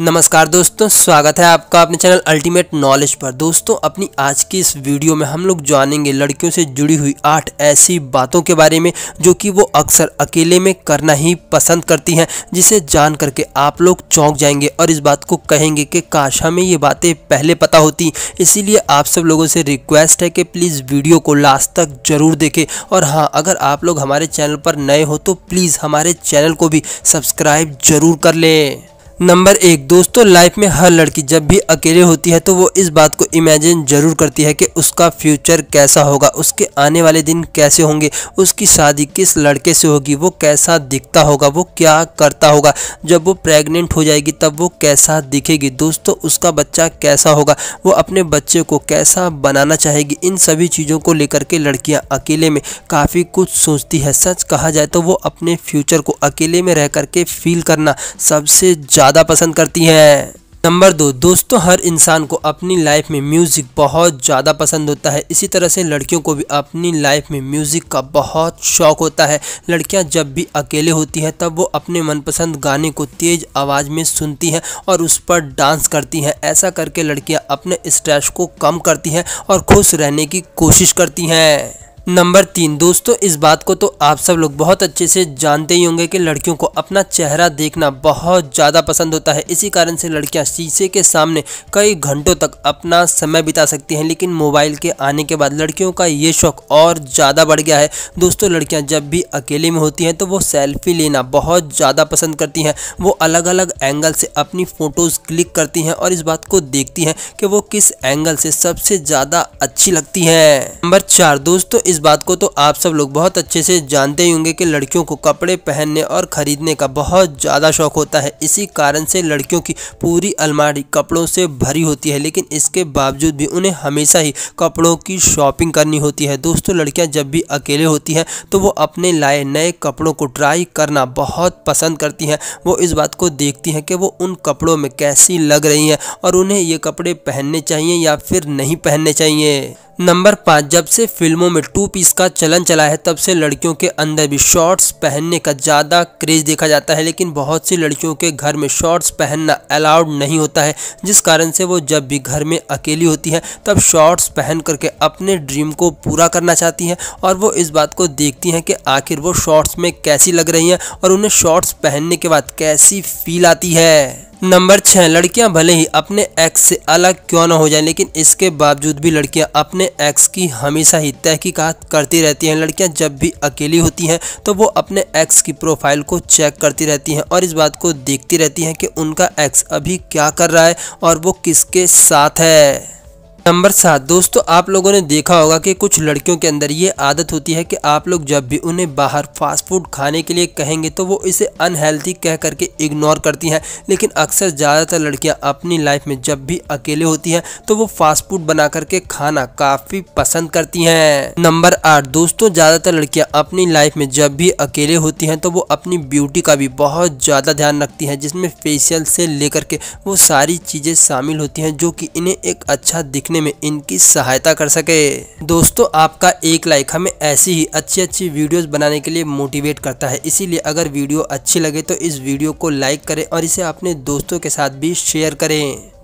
नमस्कार दोस्तों स्वागत है आपका अपने चैनल अल्टीमेट नॉलेज पर दोस्तों अपनी आज की इस वीडियो में हम लोग जानेंगे लड़कियों से जुड़ी हुई आठ ऐसी बातों के बारे में जो कि वो अक्सर अकेले में करना ही पसंद करती हैं जिसे जान करके आप लोग चौंक जाएंगे और इस बात को कहेंगे कि काश हमें ये बातें पहले पता होती इसीलिए आप सब लोगों से रिक्वेस्ट है कि प्लीज़ वीडियो को लास्ट तक ज़रूर देखें और हाँ अगर आप लोग हमारे चैनल पर नए हो तो प्लीज़ हमारे चैनल को भी सब्सक्राइब ज़रूर कर लें नंबर एक दोस्तों लाइफ में हर लड़की जब भी अकेले होती है तो वो इस बात को इमेजिन जरूर करती है कि उसका फ्यूचर कैसा होगा उसके आने वाले दिन कैसे होंगे उसकी शादी किस लड़के से होगी वो कैसा दिखता होगा वो क्या करता होगा जब वो प्रेग्नेंट हो जाएगी तब वो कैसा दिखेगी दोस्तों उसका बच्चा कैसा होगा वो अपने बच्चे को कैसा बनाना चाहेगी इन सभी चीज़ों को लेकर के लड़कियाँ अकेले में काफ़ी कुछ सोचती है सच कहा जाए तो वो अपने फ्यूचर को अकेले में रह करके फील करना सबसे ज़्यादा ज़्यादा पसंद करती हैं नंबर दो दोस्तों हर इंसान को अपनी लाइफ में म्यूज़िक बहुत ज़्यादा पसंद होता है इसी तरह से लड़कियों को भी अपनी लाइफ में म्यूज़िक का बहुत शौक होता है लड़कियां जब भी अकेले होती हैं तब वो अपने मनपसंद गाने को तेज़ आवाज़ में सुनती हैं और उस पर डांस करती हैं ऐसा करके लड़कियां अपने स्ट्रेस को कम करती हैं और खुश रहने की कोशिश करती हैं नंबर तीन दोस्तों इस बात को तो आप सब लोग बहुत अच्छे से जानते ही होंगे कि लड़कियों को अपना चेहरा देखना बहुत ज़्यादा पसंद होता है इसी कारण से लड़कियां शीशे के सामने कई घंटों तक अपना समय बिता सकती हैं लेकिन मोबाइल के आने के बाद लड़कियों का ये शौक़ और ज़्यादा बढ़ गया है दोस्तों लड़कियाँ जब भी अकेले में होती हैं तो वो सेल्फी लेना बहुत ज़्यादा पसंद करती हैं वो अलग अलग एंगल से अपनी फ़ोटोज़ क्लिक करती हैं और इस बात को देखती हैं कि वो किस एंगल से सबसे ज़्यादा अच्छी लगती हैं नंबर चार दोस्तों इस इस बात को तो आप सब लोग बहुत अच्छे से जानते ही होंगे कि लड़कियों को कपड़े पहनने और ख़रीदने का बहुत ज़्यादा शौक होता है इसी कारण से लड़कियों की पूरी अलमारी कपड़ों से भरी होती है लेकिन इसके बावजूद भी उन्हें हमेशा ही कपड़ों की शॉपिंग करनी होती है दोस्तों लड़कियाँ जब भी अकेले होती हैं तो वो अपने लाए नए कपड़ों को ट्राई करना बहुत पसंद करती हैं वो इस बात को देखती हैं कि वो उन कपड़ों में कैसी लग रही हैं और उन्हें ये कपड़े पहनने चाहिए या फिर नहीं पहनने चाहिए नंबर पाँच जब से फिल्मों में टू पीस का चलन चला है तब से लड़कियों के अंदर भी शॉर्ट्स पहनने का ज़्यादा क्रेज़ देखा जाता है लेकिन बहुत सी लड़कियों के घर में शॉर्ट्स पहनना अलाउड नहीं होता है जिस कारण से वो जब भी घर में अकेली होती हैं तब शॉर्ट्स पहन करके अपने ड्रीम को पूरा करना चाहती हैं और वो इस बात को देखती हैं कि आखिर वो शॉर्ट्स में कैसी लग रही हैं और उन्हें शॉर्ट्स पहनने के बाद कैसी फील आती है नंबर छः लड़कियां भले ही अपने एक्स से अलग क्यों ना हो जाए लेकिन इसके बावजूद भी लड़कियां अपने एक्स की हमेशा ही तहकीकात करती रहती हैं लड़कियां जब भी अकेली होती हैं तो वो अपने एक्स की प्रोफाइल को चेक करती रहती हैं और इस बात को देखती रहती हैं कि उनका एक्स अभी क्या कर रहा है और वो किसके साथ है नंबर सात दोस्तों आप लोगों ने देखा होगा कि कुछ लड़कियों के अंदर ये आदत होती है कि आप लोग जब भी उन्हें बाहर फास्ट फूड खाने के लिए कहेंगे तो वो इसे अनहेल्दी कह करके इग्नोर करती हैं लेकिन अक्सर ज़्यादातर लड़कियां अपनी लाइफ में जब भी अकेले होती हैं तो वो फास्ट फूड बना करके खाना काफ़ी पसंद करती हैं नंबर आठ दोस्तों ज़्यादातर लड़कियाँ अपनी लाइफ में जब भी अकेले होती हैं तो वो अपनी ब्यूटी का भी बहुत ज़्यादा ध्यान रखती हैं जिसमें फेशियल से लेकर के वो सारी चीज़ें शामिल होती हैं जो कि इन्हें एक अच्छा दिखने करने में इनकी सहायता कर सके दोस्तों आपका एक लाइक हमें ऐसी ही अच्छी अच्छी वीडियोस बनाने के लिए मोटिवेट करता है इसीलिए अगर वीडियो अच्छी लगे तो इस वीडियो को लाइक करें और इसे अपने दोस्तों के साथ भी शेयर करें